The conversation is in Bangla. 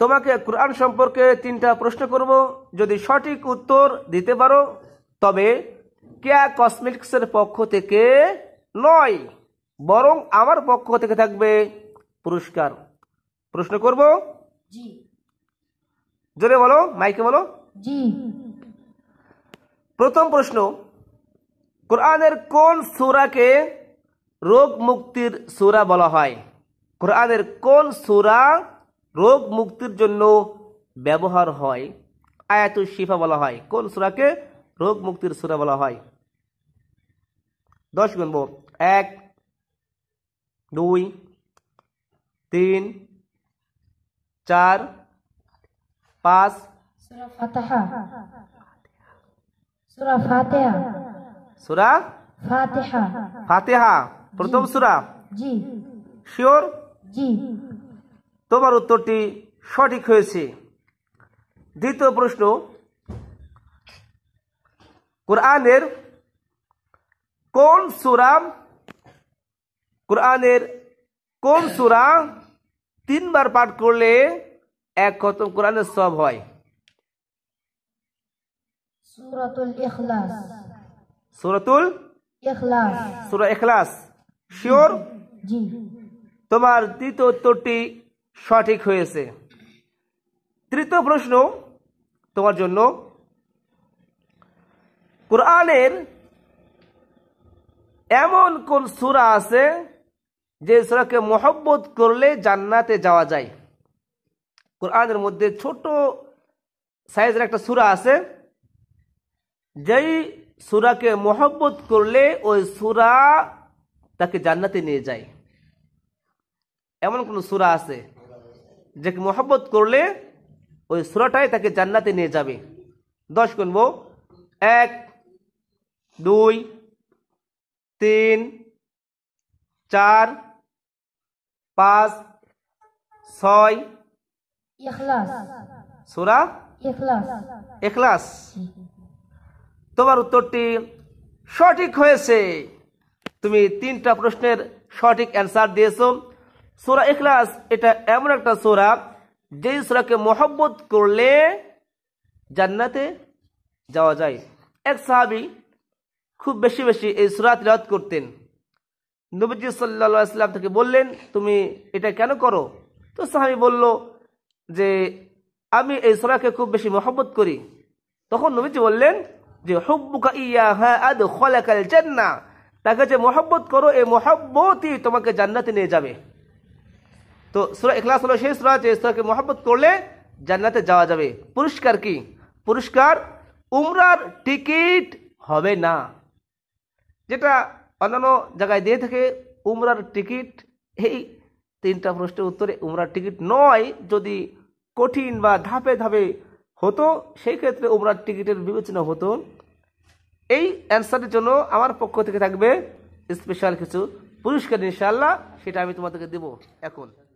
তোমাকে কোরআন সম্পর্কে তিনটা প্রশ্ন করব যদি সঠিক উত্তর দিতে পারো তবে কেয়া কসমেটিক্সের পক্ষ থেকে নয় বরং আমার পক্ষ থেকে থাকবে পুরস্কার প্রশ্ন করব জোরে বলো মাইকে বলো প্রথম প্রশ্ন কোরআনের কোন সুরাকে রোগ মুক্তির সুরা বলা হয় কোরআনের কোন সুরা রোগ মুক্তির জন্য ব্যবহার হয় আয়াতুল শিফা বলা হয় কোন সুরাকে রোগ মুক্তির সুরা বলা হয় দশ গুনব এক দুই তিন চার পাঁচ সুরা ফাতেহা প্রথম সুরা শিওর জি তোমার উত্তরটি সঠিক হয়েছে দ্বিতীয় প্রশ্ন কোরআনের কোন সুরা কোরআনের কোন সুরা তিনবার পাঠ করলে এক খতম কোরআনের সব হয় সুরাতুল ইখলাস সুরাতুল সুরা শিওর তোমার দ্বিতীয় উত্তরটি সঠিক হয়েছে তৃতীয় প্রশ্ন তোমার জন্য কোরআনের এমন কোন সুরা আছে যে সুরাকে মহব্বত করলে জান্নাতে যাওয়া যায় কোরআনের মধ্যে ছোট সাইজের একটা সুরা আছে যেই সুরাকে মহব্বত করলে ওই সুরা তাকে জান্নাতে নিয়ে যায় এমন কোন সুরা আছে যে মোহাব্বত করলে ওই সুরাটাই তাকে জান্নাতে নিয়ে যাবে দশ গুনব এক দুই তিন চার পাঁচ ছয় এখলাস তোমার উত্তরটি সঠিক হয়েছে তুমি তিনটা প্রশ্নের সঠিক অ্যান্সার দিয়েছো সোরা এখলাস এটা এমন একটা সোরা যেই সোরাকে মোহব্বত করলে জান্নাতে যাওয়া যায় এক সাহাবি খুব বেশি বেশি এই সুরা তিলাওয়াত করতেন নবীজি সাল্লাহাম থেকে বললেন তুমি এটা কেন করো তো সাহাবি বলল যে আমি এই সোরাকে খুব বেশি মহব্বত করি তখন নবীজি বললেন যে হব্বুকা ইয়া হ্যাঁ আদ খোলাকাল জান্না তাকে যে মহব্বত করো এই মহব্বতই তোমাকে জান্নাতে নিয়ে যাবে তো সুরা এখলাস হলো সেই সুরা যে সুরাকে মহাব্বত করলে জান্নাতে যাওয়া যাবে পুরস্কার কি পুরস্কার উমরার টিকিট হবে না যেটা অন্যান্য জায়গায় দিয়ে থাকে উমরার টিকিট এই তিনটা প্রশ্নের উত্তরে উমরার টিকিট নয় যদি কঠিন বা ধাপে ধাপে হতো সেই ক্ষেত্রে উমরার টিকিটের বিবেচনা হতো এই অ্যান্সারের জন্য আমার পক্ষ থেকে থাকবে স্পেশাল কিছু পুরস্কার ইনশাল্লাহ সেটা আমি তোমাদেরকে দেব এখন